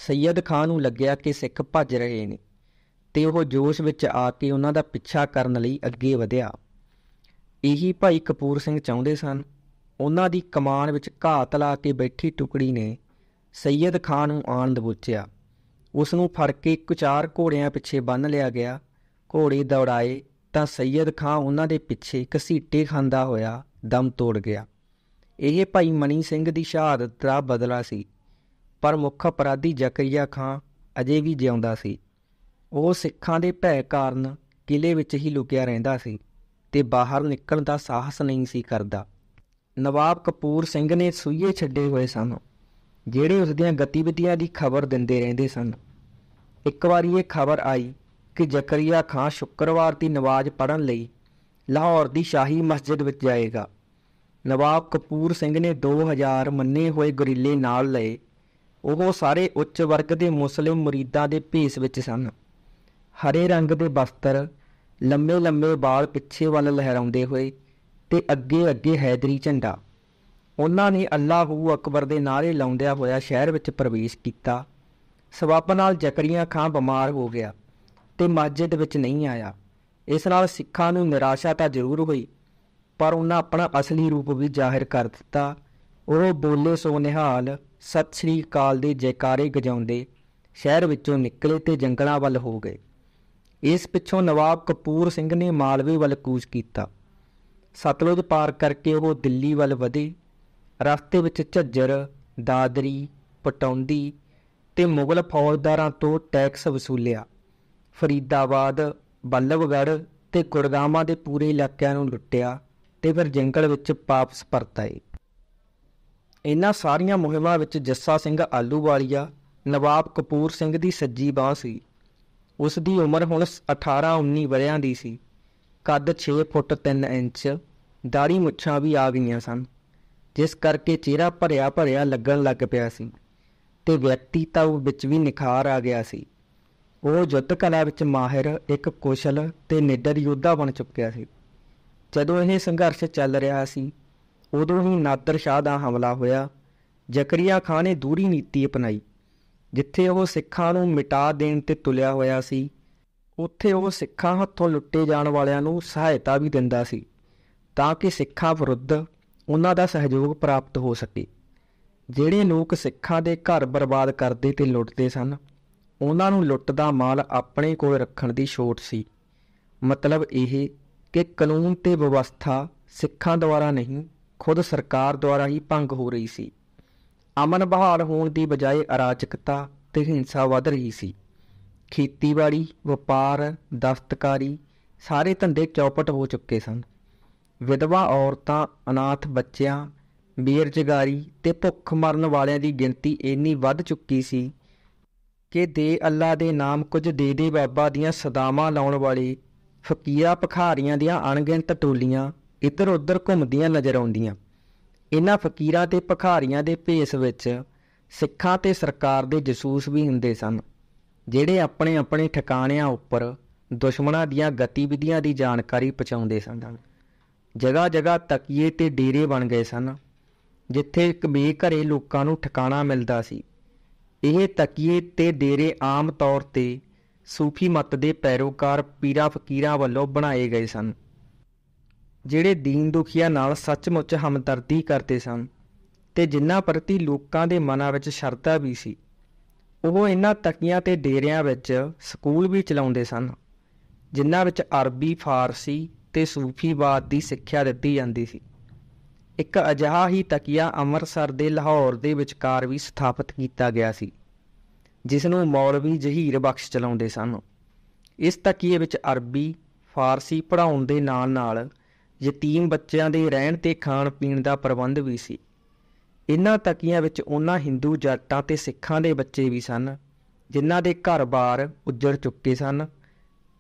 [SPEAKER 1] ਸੈਯਦ ਖਾਨ ਨੂੰ ਲੱਗਿਆ ਕਿ ਸਿੱਖ ਭੱਜ ਰਹੇ ਨੇ ਤੇ ਉਹ ਜੋਸ਼ ਵਿੱਚ ਆ ਕੇ ਉਹਨਾਂ ਦਾ ਪਿੱਛਾ ਕਰਨ ਲਈ ਅੱਗੇ ਵਧਿਆ ਇਹੀ ਭਾਈ ਕਪੂਰ ਸਿੰਘ ਚਾਹੁੰਦੇ ਸਨ ਉਹਨਾਂ ਦੀ ਕਮਾਨ ਵਿੱਚ ਘਾਤ ਲਾ ਕੇ ਬੈਠੀ ਟੁਕੜੀ ਨੇ ਸੈਯਦ ਖਾਨ ਨੂੰ ਆਣ ਦਬੋਚਿਆ ਉਸ ਨੂੰ ਫੜ ਕੇ ਚਾਰ ਘੋੜਿਆਂ ਪਿੱਛੇ ਬੰਨ ਲਿਆ ਗਿਆ ਘੋੜੇ ਦੌੜਾਏ ਤਾਂ ਸੈਯਦ ਖਾਨ ਉਹਨਾਂ ਦੇ ਪਿੱਛੇ ਕਸੀਟੇ ਖਾਂਦਾ ਹੋਇਆ ਦਮ ਤੋੜ ਗਿਆ ਇਹ ਭਾਈ ਮਨੀ ਸਿੰਘ ਦੀ ਸ਼ਹਾਦਤ ਦਾ ਬਦਲਾ ਸੀ ਪਰ ਮੁੱਖ ਅਪਰਾਧੀ ਜ਼ਕਰੀਆ ਖਾਨ ਅਜੇ ਵੀ ਜਿਉਂਦਾ ਸੀ ਉਹ ਸਿੱਖਾਂ ਦੇ ਭੈ ਕਾਰਨ ਕਿਲੇ ਵਿੱਚ ਹੀ ਲੁਕਿਆ ਰਹਿੰਦਾ ਸੀ ਤੇ ਬਾਹਰ ਨਿਕਲਣ ਦਾ ਸਾਹਸ ਨਹੀਂ ਸੀ ਕਰਦਾ ਨਵਾਬ ਕਪੂਰ ਸਿੰਘ ਨੇ ਸੂਈਏ ਛੱਡੇ ਹੋਏ ਸਨ ਜਿਹੜੇ ਉਸ ਦੀਆਂ ਗਤੀਵਿਧੀਆਂ ਦੀ ਖਬਰ ਦਿੰਦੇ ਰਹਿੰਦੇ ਸਨ ਇੱਕ ਵਾਰੀ ਇਹ ਖਬਰ ਆਈ ਕਿ ਜ਼ਕਰੀਆ ਖਾਨ ਸ਼ੁੱਕਰਵਾਰ ਦੀ ਨਵਾਜ਼ ਪੜਨ ਲਈ ਲਾਹੌਰ ਦੀ ਸ਼ਾਹੀ ਮਸਜਿਦ ਵਿੱਚ ਜਾਏਗਾ ਨਵਾਬ ਕਪੂਰ ਸਿੰਘ ਨੇ 2000 ਮੰਨੇ ਹੋਏ ਗਰੀਲੇ ਨਾਲ ਲਏ ਉਹ ਸਾਰੇ ਉੱਚ ਵਰਗ ਦੇ ਮੁਸਲਿਮ ਮੁਰੀਦਾਂ ਦੇ ਭੇਸ ਵਿੱਚ ਸਨ ਹਰੇ ਰੰਗ ਦੇ ਬਸਤਰ ਲੰਮੇ ਲੰਮੇ ਵਾਲ ਪਿੱਛੇ ਵੱਲ ਲਹਿਰਾਉਂਦੇ ਹੋਏ ਤੇ ਅੱਗੇ ਅੱਗੇ ਹੈਦਰੀ ਝੰਡਾ ਉਹਨਾਂ ਨੇ ਅੱਲਾਹੂ ਅਕਬਰ ਦੇ ਨਾਰੇ ਲਾਉਂਦਿਆਂ ਹੋਇਆ ਸ਼ਹਿਰ ਵਿੱਚ ਪ੍ਰਵੇਸ਼ ਕੀਤਾ ਸਵਾਪ ਨਾਲ ਜ਼ਕਰੀਆ ਖਾਂ ਬਿਮਾਰ ਹੋ ਗਿਆ ਤੇ ਮਸਜਿਦ ਵਿੱਚ ਨਹੀਂ ਆਇਆ ਇਸ ਨਾਲ ਸਿੱਖਾਂ ਨੂੰ ਨਿਰਾਸ਼ਾ ਤਾਂ ਜ਼ਰੂਰ ਹੋਈ ਪਰ ਉਹਨਾਂ ਆਪਣਾ ਅਸਲੀ ਰੂਪ ਵੀ ਜ਼ਾਹਿਰ ਕਰ ਦਿੱਤਾ ਉਹ ਬੋਲੇ ਸੋ ਨਿਹਾਲ ਸਤਿ ਸ੍ਰੀ ਅਕਾਲ ਦੇ ਜੈਕਾਰੇ ਗਜਾਉਂਦੇ ਸ਼ਹਿਰ ਵਿੱਚੋਂ ਨਿਕਲੇ ਤੇ ਜੰਗਲਾਂ ਵੱਲ ਹੋ ਗਏ ਇਸ ਪਿੱਛੋਂ ਨਵਾਬ ਕਪੂਰ ਸਿੰਘ ਨੇ ਮਾਲਵੇ ਵੱਲ ਕੂਚ ਕੀਤਾ ਸਤਲੁਜ ਪਾਰ ਕਰਕੇ ਉਹ ਦਿੱਲੀ ਵੱਲ ਵਧੇ ਰਸਤੇ ਵਿੱਚ ਝੱਜਰ ਦਾਦਰੀ ਪਟੌਂਦੀ ਤੇ ਮੁਗਲ ਫੌਜਦਾਰਾਂ ਤੋਂ ਟੈਕਸ ਵਸੂਲਿਆ ਫਰੀਦਾਬਾਦ ਬੱਲਵਗੜ ਤੇ ਗੁਰਗਾਵਾਂ ਦੇ ਪੂਰੇ ਇਲਾਕਿਆਂ ਨੂੰ ਲੁੱਟਿਆ ਤੇ ਫਿਰ ਜੰਗਲ ਵਿੱਚ ਵਾਪਸ ਪਰਤਾਏ ਇਨ੍ਹਾਂ ਸਾਰੀਆਂ ਮੁਹਿੰਮਾਂ ਵਿੱਚ ਜੱਸਾ ਸਿੰਘ ਆਲੂਵਾਲੀਆ ਨਵਾਬ ਕਪੂਰ ਸਿੰਘ ਦੀ ਸੱਜੀ ਬਾਹ ਸੀ ਉਸ ਦੀ ਉਮਰ ਹੁਣ 18-19 ਵਰਿਆਂ ਦੀ ਸੀ ਕੱਦ 6 ਫੁੱਟ 3 ਇੰਚ ਦਾੜੀ ਮੁੱਛਾਂ ਵੀ ਆ ਗਈਆਂ ਸਨ ਜਿਸ ਕਰਕੇ ਚਿਹਰਾ ਭਰਿਆ ਭਰਿਆ ਲੱਗਣ ਲੱਗ ਪਿਆ ਸੀ ਤੇ ਵਿਅਕਤੀਤਵ ਵਿੱਚ ਵੀ ਨਿਖਾਰ ਆ ਗਿਆ ਸੀ ਉਹ ਜੁੱਤ ਕਲਾ ਵਿੱਚ ਮਾਹਿਰ ਇੱਕ ਕੁਸ਼ਲ ਤੇ ਨਿਡਰ ਯੋਧਾ ਬਣ ਚੁੱਕਿਆ ਸੀ ਜਦੋਂ ਇਹ ਸੰਘਰਸ਼ ਚੱਲ ਰਿਹਾ ਸੀ ਉਦੋਂ ਹੀ ਨਾਦਰ ਸ਼ਾਹ ਦਾ ਹਮਲਾ ਹੋਇਆ ਜ਼ਕਰੀਆ ਖਾਨ ਨੇ ਦੂਰੀ ਨੀਤੀ ਅਪਣਾਈ ਜਿੱਥੇ ਉਹ ਸਿੱਖਾਂ ਨੂੰ ਮਿਟਾ ਦੇਣ ਤੇ ਤੁਲਿਆ ਹੋਇਆ ਸੀ ਉੱਥੇ ਉਹ ਸਿੱਖਾਂ ਹੱਥੋਂ ਲੁੱਟੇ ਜਾਣ ਵਾਲਿਆਂ ਨੂੰ ਸਹਾਇਤਾ ਵੀ ਦਿੰਦਾ ਸੀ ਤਾਂ ਕਿ ਸਿੱਖਾਂ ਵਿਰੁੱਧ ਉਹਨਾਂ ਦਾ ਸਹਿਯੋਗ ਪ੍ਰਾਪਤ ਹੋ ਸਕੇ ਜਿਹੜੇ ਲੋਕ ਸਿੱਖਾਂ ਦੇ ਘਰ ਬਰਬਾਦ ਕਰਦੇ ਤੇ ਲੁੱਟਦੇ ਸਨ ਉਹਨਾਂ ਨੂੰ ਲੁੱਟ ਦਾ ਮਾਲ ਆਪਣੇ ਕੋਲ ਰੱਖਣ ਦੀ ਛੋਟ ਸੀ ਮਤਲਬ ਇਹ ਕਿ ਕਾਨੂੰਨ ਤੇ ਵਿਵਸਥਾ ਸਿੱਖਾਂ ਦੁਆਰਾ ਨਹੀਂ ਖੁਦ ਸਰਕਾਰ ਦੁਆਰਾ ਹੀ ਭੰਗ ਹੋ ਰਹੀ ਸੀ ਅਮਨ ਬਹਾਲ ਹੋਣ ਦੀ ਬਜਾਏ ਅਰਾਜਕਤਾ ਤੇ ਹਿੰਸਾ ਵਧ ਰਹੀ ਸੀ ਖੇਤੀਬਾੜੀ ਵਪਾਰ ਦਸਤਕਾਰੀ ਸਾਰੇ ਧੰਦੇ ਚੌਪਟ ਹੋ ਚੁੱਕੇ ਸਨ ਵਿਧਵਾ ਔਰਤਾਂ ਅਨਾਥ ਬੱਚਿਆਂ ਬੇਰਜਗਾਰੀ ਤੇ ਭੁੱਖ ਮਰਨ ਵਾਲਿਆਂ ਦੀ ਗਿਣਤੀ ਇੰਨੀ ਵੱਧ ਚੁੱਕੀ ਸੀ ਕਿ ਦੇ ਅੱਲਾ ਦੇ ਨਾਮ ਕੁਝ ਦੇ ਦੇ ਬਾਬਾ ਦੀਆਂ ਸਦਾਵਾਂ ਲਾਉਣ ਵਾਲੇ ਫਕੀਰਾ ਭਖਾਰੀਆਂ ਦੀਆਂ ਅਣਗਿਣਤ ਟੋਲੀਆਂ ਇੱਧਰ ਉੱਧਰ ਘੁੰਮਦੀਆਂ ਨਜ਼ਰ ਆਉਂਦੀਆਂ ਇਹਨਾਂ ਫਕੀਰਾਂ ਤੇ ਭਖਾਰੀਆਂ ਦੇ ਭੇਸ ਵਿੱਚ ਸਿੱਖਾਂ ਤੇ ਸਰਕਾਰ ਦੇ ਜਸੂਸ ਵੀ ਹੁੰਦੇ ਸਨ ਜਿਹੜੇ ਆਪਣੇ ਆਪਣੇ ਠਿਕਾਣਿਆਂ ਉੱਪਰ ਦੁਸ਼ਮਣਾਂ ਦੀਆਂ ਗਤੀਵਿਧੀਆਂ ਦੀ ਜਾਣਕਾਰੀ ਪਹੁੰਚਾਉਂਦੇ ਸਨ ਜਗਾ-ਜਗਾ ਤਕੀਏ ਤੇ ਡੇਰੇ ਬਣ ਗਏ ਸਨ ਜਿੱਥੇ ਘਰੇ ਲੋਕਾਂ ਨੂੰ ਠਿਕਾਣਾ ਮਿਲਦਾ ਸੀ ਇਹ ਤਕੀਏ ਤੇ ਡੇਰੇ ਆਮ ਤੌਰ ਤੇ ਸੂਫੀ ਮਤ ਦੇ ਪੈਰੋਕਾਰ ਪੀਰਾ ਫਕੀਰਾਂ ਵੱਲੋਂ ਬਣਾਏ ਗਏ ਸਨ ਜਿਹੜੇ ਦੀਨ ਦੁਖੀਆਂ ਨਾਲ ਸੱਚਮੁੱਚ ਹਮਦਰਦੀ ਕਰਦੇ ਸਨ ਤੇ ਜਿਨ੍ਹਾਂ ਪ੍ਰਤੀ ਲੋਕਾਂ ਦੇ ਮਨਾਂ ਵਿੱਚ ਸ਼ਰਧਾ ਵੀ ਸੀ ਉਹ ਇਹਨਾਂ ਤਕੀਆਂ ਤੇ ਡੇਰਿਆਂ ਵਿੱਚ ਸਕੂਲ ਵੀ ਚਲਾਉਂਦੇ ਸਨ ਜਿਨ੍ਹਾਂ ਵਿੱਚ ਅਰਬੀ ਫਾਰਸੀ ਤੇ ਸੂਫੀਵਾਦ ਦੀ ਸਿੱਖਿਆ ਦਿੱਤੀ ਜਾਂਦੀ ਸੀ ਇੱਕ ਅਜਿਹਾ ਹੀ ਤਕੀਆ ਅੰਮ੍ਰਿਤਸਰ ਦੇ ਲਾਹੌਰ ਦੇ ਵਿਚਕਾਰ ਵੀ ਸਥਾਪਿਤ ਕੀਤਾ ਗਿਆ ਸੀ ਜਿਸ ਨੂੰ ਮੌਲਵੀ ਜ਼ਹੀਰ ਬਖਸ਼ ਚਲਾਉਂਦੇ ਸਨ ਇਸ ਤਕੀਏ ਵਿੱਚ ਅਰਬੀ ਫਾਰਸੀ ਪੜਾਉਣ ਦੇ ਨਾਲ-ਨਾਲ ਯਤੀਮ ਬੱਚਿਆਂ ਦੇ ਰਹਿਣ ਤੇ ਖਾਣ ਪੀਣ ਦਾ ਪ੍ਰਬੰਧ ਵੀ ਸੀ ਇਨ੍ਹਾਂ ਤਕੀਆਂ ਵਿੱਚ ਉਹਨਾਂ ਹਿੰਦੂ ਜੱਟਾਂ ਤੇ ਸਿੱਖਾਂ ਦੇ ਬੱਚੇ ਵੀ ਸਨ ਜਿਨ੍ਹਾਂ ਦੇ ਘਰ-ਬਾਰ ਉੱਜੜ ਚੁੱਕੇ ਸਨ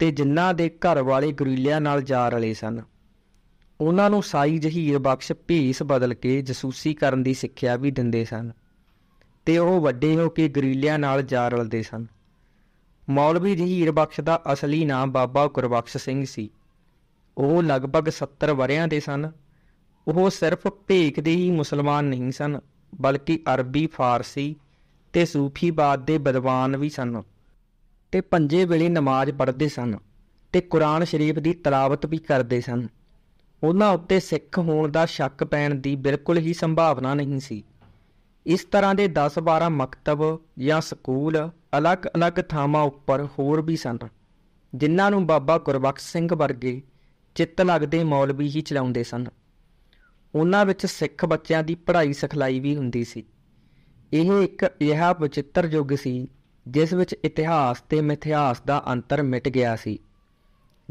[SPEAKER 1] ਤੇ ਜਿਨ੍ਹਾਂ ਦੇ ਘਰ ਵਾਲੇ ਗੁਰੀਲਿਆਂ ਨਾਲ ਜਾ ਰਲੇ ਸਨ ਉਹਨਾਂ ਨੂੰ ਸਾਈ ਜਹੀਰ ਬਖਸ਼ ਭੇਸ ਬਦਲ ਕੇ ਜਸੂਸੀ ਕਰਨ ਦੀ ਸਿੱਖਿਆ ਵੀ ਦਿੰਦੇ ਸਨ ਤੇ ਉਹ ਵੱਡੇ ਹੋ ਕੇ ਗਰੀਲਿਆਂ ਨਾਲ ਜਾ ਰਲਦੇ ਸਨ ਮੌਲਵੀ ਜਹੀਰ ਬਖਸ਼ ਦਾ ਅਸਲੀ ਨਾਮ ਬਾਬਾ ਗੁਰਬਖਸ਼ ਸਿੰਘ ਸੀ ਉਹ ਲਗਭਗ 70 ਵਰਿਆਂ ਦੇ ਸਨ ਉਹ ਸਿਰਫ ਭੇਖ ਦੇ ਹੀ ਮੁਸਲਮਾਨ ਨਹੀਂ ਸਨ ਬਲਕਿ ਅਰਬੀ ਫਾਰਸੀ ਤੇ ਸੂਫੀਵਾਦ ਦੇ ਵਿਦਵਾਨ ਵੀ ਸਨ ਤੇ ਪੰਜੇ ਵੇਲੇ ਨਮਾਜ਼ ਪੜ੍ਹਦੇ ਸਨ ਤੇ ਕੁਰਾਨ ਸ਼ਰੀਫ ਦੀ ਤਲਾਵਤ ਵੀ ਕਰਦੇ ਸਨ ਉਹਨਾਂ ਉੱਤੇ ਸਿੱਖ ਹੋਣ ਦਾ ਸ਼ੱਕ ਪੈਣ ਦੀ ਬਿਲਕੁਲ ਹੀ ਸੰਭਾਵਨਾ ਨਹੀਂ ਸੀ ਇਸ ਤਰ੍ਹਾਂ ਦੇ 10-12 ਮਕਤਬ ਜਾਂ ਸਕੂਲ ਅਲੱਗ-ਅਲੱਗ ਥਾਵਾਂ ਉੱਪਰ ਹੋਰ ਵੀ ਸਨ ਜਿਨ੍ਹਾਂ ਨੂੰ ਬਾਬਾ ਗੁਰਬਖਸ਼ ਸਿੰਘ ਵਰਗੇ ਚਿੱਤ ਲੱਗਦੇ ਮੌਲਵੀ ਹੀ ਚਲਾਉਂਦੇ ਸਨ ਉਹਨਾਂ ਵਿੱਚ ਸਿੱਖ ਬੱਚਿਆਂ ਦੀ ਪੜ੍ਹਾਈ ਸਿਖਲਾਈ ਵੀ ਹੁੰਦੀ ਸੀ ਇਹ ਇੱਕ ਅਜਿਹਾ ਵਿਚਿੱਤਰ ਯੁੱਗ ਸੀ ਜਿਸ ਵਿੱਚ ਇਤਿਹਾਸ ਤੇ ਮਿਥਿਹਾਸ ਦਾ ਅੰਤਰ ਮਿਟ ਗਿਆ ਸੀ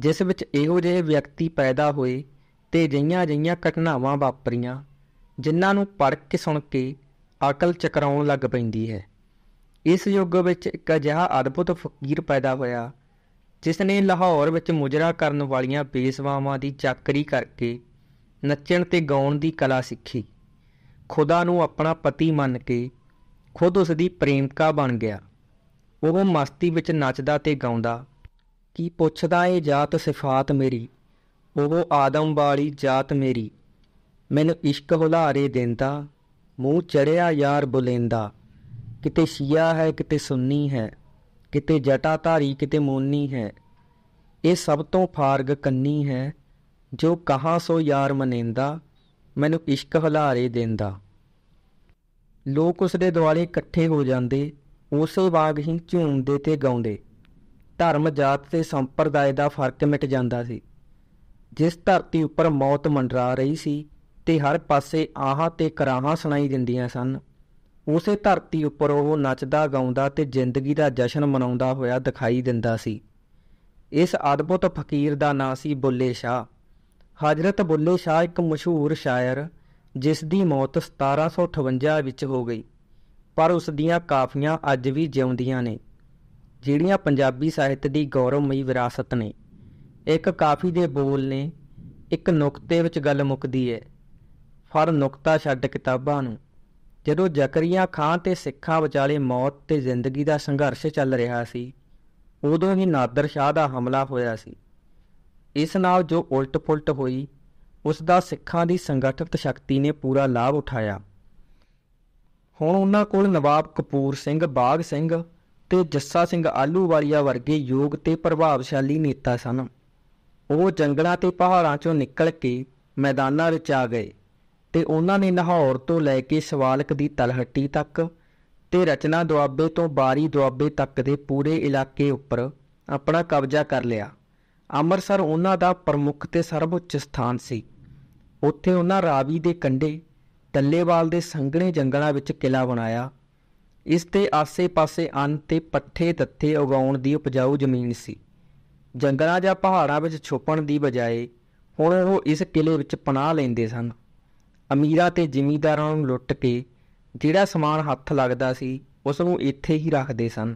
[SPEAKER 1] ਜਿਸ ਵਿੱਚ ਇਹੋ ਜਿਹੇ ਵਿਅਕਤੀ ਪੈਦਾ ਹੋਏ ਤੇ ਜਈਆਂ ਜਈਆਂ ਘਟਨਾਵਾਂ ਵਾਪਰੀਆਂ ਜਿਨ੍ਹਾਂ ਨੂੰ ਪੜ੍ਹ ਕੇ ਸੁਣ ਕੇ ਅਕਲ ਚਕਰਾਉਣ ਲੱਗ ਪੈਂਦੀ ਹੈ ਇਸ ਯੁੱਗ ਵਿੱਚ ਇੱਕ ਅਜਿਹਾ ਅਦਭੁਤ ਫਕੀਰ ਪੈਦਾ ਹੋਇਆ ਜਿਸ ਨੇ ਲਾਹੌਰ ਵਿੱਚ ਮੁਜਰਾ ਕਰਨ ਵਾਲੀਆਂ ਬੇਸਵਾਵਾਂ ਦੀ ਚੱਕਰੀ ਕਰਕੇ ਨੱਚਣ ਤੇ ਗਾਉਣ ਦੀ ਕਲਾ ਸਿੱਖੀ ਖੁਦਾ ਨੂੰ ਆਪਣਾ ਪਤੀ ਮੰਨ ਕੇ ਖੁਦ ਉਸ ਦੀ ਪ੍ਰੇਮਿਕਾ ਬਣ ਗਿਆ ਉਹ ਮਸਤੀ ਵਿੱਚ ਨੱਚਦਾ ਤੇ ਗਾਉਂਦਾ ਕੀ ਪੁੱਛਦਾ ਏ ਜਾਤ ਸਿਫਾਤ ਮੇਰੀ ਉਹ ਆਦਮ ਵਾਲੀ ਜਾਤ ਮੇਰੀ ਮੈਨੂੰ ਇਸ਼ਕ ਹੁਲਾਰੇ ਦਿੰਦਾ ਮੂੰਹ ਚੜਿਆ ਯਾਰ ਬੁਲੇਂਦਾ ਕਿਤੇ ਸ਼ੀਆ ਹੈ ਕਿਤੇ ਸੁੰਨੀ ਹੈ ਕਿਤੇ ਜਟਾ ਧਾਰੀ ਕਿਤੇ ਮੋਨੀ ਹੈ ਇਹ ਸਭ ਤੋਂ ਫਾਰਗ ਕੰਨੀ ਹੈ ਜੋ ਕਹਾ ਸੋ ਯਾਰ ਮਨੇਂਦਾ ਮੈਨੂੰ ਇਸ਼ਕ ਹੁਲਾਰੇ ਦਿੰਦਾ ਲੋਕ ਉਸ ਦੇ ਦੁਆਲੇ ਇਕੱਠੇ ਹੋ ਜਾਂਦੇ ਉਸੇ ਵਾਂਗ ਹੀ ਝੂਮਦੇ ਤੇ ਗਾਉਂਦੇ ਧਰਮ ਜਾਤ ਤੇ ਸੰਪਰਦਾਇ ਦਾ ਫਰਕ ਮਿਟ ਜਾਂਦਾ ਸੀ ਜਿਸ ਧਰਤੀ ਉੱਪਰ ਮੌਤ ਮੰਡਰਾ ਰਹੀ ਸੀ ਤੇ ਹਰ ਪਾਸੇ ਆਹਾਂ ਤੇ ਕਰਾਹਾਂ ਸੁਣਾਈ ਦਿੰਦੀਆਂ ਸਨ ਉਸੇ ਧਰਤੀ ਉੱਪਰ ਉਹ ਨੱਚਦਾ ਗਾਉਂਦਾ ਤੇ ਜ਼ਿੰਦਗੀ ਦਾ ਜਸ਼ਨ ਮਨਾਉਂਦਾ ਹੋਇਆ ਦਿਖਾਈ ਦਿੰਦਾ ਸੀ ਇਸ ਅਦਭੁਤ ਫਕੀਰ ਦਾ ਨਾਂ ਸੀ ਬੁੱਲੇ ਸ਼ਾਹ ਹਜ਼ਰਤ ਬੁੱਲੇ ਸ਼ਾਹ ਇੱਕ ਮਸ਼ਹੂਰ ਸ਼ਾਇਰ ਜਿਸ ਦੀ ਮੌਤ 1758 ਵਿੱਚ ਹੋ ਗਈ ਪਰ ਉਸ ਦੀਆਂ ਕਾਫੀਆਂ ਅੱਜ ਵੀ ਜਿਉਂਦੀਆਂ ਨੇ ਜਿਹੜੀਆਂ ਪੰਜਾਬੀ ਸਾਹਿਤ ਦੀ ਗੌਰਵਮਈ ਵਿਰਾਸਤ ਨੇ ਇੱਕ ਕਾਫੀ ਦੇ ਬੋਲ ਨੇ ਇੱਕ ਨੁਕਤੇ ਵਿੱਚ ਗੱਲ ਮੁੱਕਦੀ ਹੈ ਫਰ ਨੁਕਤਾ ਛੱਡ ਕਿਤਾਬਾਂ ਨੂੰ ਜਦੋਂ ਜ਼ਕਰੀਆ ਖਾਨ ਤੇ ਸਿੱਖਾਂ ਵਿਚਾਲੇ ਮੌਤ ਤੇ ਜ਼ਿੰਦਗੀ ਦਾ ਸੰਘਰਸ਼ ਚੱਲ ਰਿਹਾ ਸੀ ਉਦੋਂ ਹੀ ਨਾਦਰ ਸ਼ਾਹ ਦਾ ਹਮਲਾ ਹੋਇਆ ਸੀ ਇਸ ਨਾਲ ਜੋ ਉਲਟ-ਪੁਲਟ ਹੋਈ ਉਸ ਦਾ ਸਿੱਖਾਂ ਦੀ ਸੰਗਠਿਤ ਸ਼ਕਤੀ ਨੇ ਪੂਰਾ ਲਾਭ ਉਠਾਇਆ ਹੁਣ ਉਹਨਾਂ ਕੋਲ ਨਵਾਬ ਕਪੂਰ ਸਿੰਘ ਬਾਗ ਸਿੰਘ ਤੇ ਜੱਸਾ ਸਿੰਘ ਆਲੂਵਾਲੀਆ ਵਰਗੇ ਯੋਗ ਤੇ ਪ੍ਰਭਾਵਸ਼ਾਲੀ ਨੇਤਾ ਸਨ ਉਹ ਜੰਗਲਾਂ ਤੇ ਪਹਾੜਾਂ ਚੋਂ ਨਿਕਲ ਕੇ ਮੈਦਾਨਾਂ ਵਿੱਚ ਆ ਗਏ ਤੇ ਉਹਨਾਂ ਨੇ ਲਾਹੌਰ ਤੋਂ ਲੈ ਕੇ ਸਵਾਲਕ ਦੀ ਤਲਹੱਟੀ ਤੱਕ ਤੇ ਰਚਨਾ ਦੁਆਬੇ ਤੋਂ ਬਾਰੀ ਦੁਆਬੇ ਤੱਕ ਦੇ ਪੂਰੇ ਇਲਾਕੇ ਉੱਪਰ ਆਪਣਾ ਕਬਜ਼ਾ ਕਰ ਲਿਆ ਅੰਮ੍ਰਿਤਸਰ ਉਹਨਾਂ ਦਾ ਪ੍ਰਮੁੱਖ ਤੇ ਸਰਵਉੱਚ ਸਥਾਨ ਸੀ ਉੱਥੇ ਉਹਨਾਂ ਰਾਵੀ ਦੇ ਕੰਢੇ ਟੱਲੇਵਾਲ ਦੇ ਸੰਘਣੇ ਜੰਗਲਾਂ ਵਿੱਚ ਕਿਲਾ ਬਣਾਇਆ ਇਸ ਤੇ ਆਸੇ-ਪਾਸੇ ਅੰਨ ਤੇ ਪੱਠੇ ਤੱਥੇ ਉਗਾਉਣ ਦੀ ਉਪਜਾਊ ਜ਼ਮੀਨ ਸੀ ਜੰਗਲਾਂ ਜਾਂ ਪਹਾੜਾਂ ਵਿੱਚ ਛੁਪਣ ਦੀ ਬਜਾਏ ਹੁਣ ਉਹ ਇਸ ਕਿਲੇ ਵਿੱਚ ਪਨਾਹ ਲੈਂਦੇ ਸਨ ਅਮੀਰਾਂ ਤੇ ਜ਼ਿਮੀਂਦਾਰਾਂ ਨੂੰ ਲੁੱਟ ਕੇ ਜਿਹੜਾ ਸਮਾਨ ਹੱਥ ਲੱਗਦਾ ਸੀ ਉਸ ਨੂੰ ਇੱਥੇ ਹੀ ਰੱਖਦੇ ਸਨ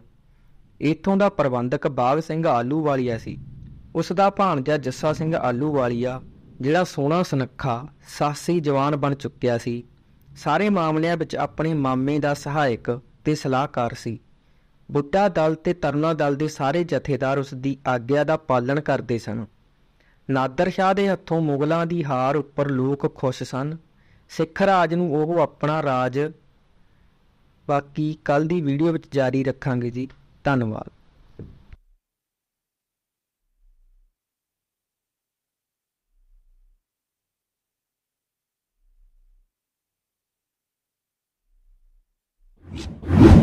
[SPEAKER 1] ਇੱਥੋਂ ਦਾ ਪ੍ਰਬੰਧਕ ਬਾਗ ਸਿੰਘ ਆਲੂਵਾਲੀਆ ਸੀ ਉਸ ਦਾ ਭਾਣਜਾ ਜੱਸਾ ਸਿੰਘ ਆਲੂਵਾਲੀਆ ਜਿਹੜਾ ਸੋਹਣਾ ਸੁਨੱਖਾ ਸਾਸੀ ਜਵਾਨ ਬਣ ਚੁੱਕਿਆ ਸੀ ਸਾਰੇ ਮਾਮਲਿਆਂ ਵਿੱਚ ਆਪਣੇ ਮਾਮੇ ਦਾ ਸਹਾਇਕ ਤੇ ਸਲਾਹਕਾਰ ਸੀ ਬੁੱਟਾ ਦਲ ਤੇ ਤਰਨਾ ਦਲ ਦੇ ਸਾਰੇ ਜਥੇਦਾਰ ਉਸ ਦੀ ਆਗਿਆ ਦਾ ਪਾਲਣ ਕਰਦੇ ਸਨ ਨਾਦਰ ਸ਼ਾਹ ਦੇ ਹੱਥੋਂ ਮੁਗਲਾਂ ਦੀ ਹਾਰ ਉੱਪਰ ਲੋਕ ਖੁਸ਼ ਸਨ ਸਿੱਖ ਰਾਜ ਨੂੰ ਉਹ ਆਪਣਾ ਰਾਜ ਬਾਕੀ ਕੱਲ ਦੀ ਵੀਡੀਓ ਵਿੱਚ ਜਾਰੀ ਰੱਖਾਂਗੇ ਜੀ ਧੰਨਵਾਦ Thank you.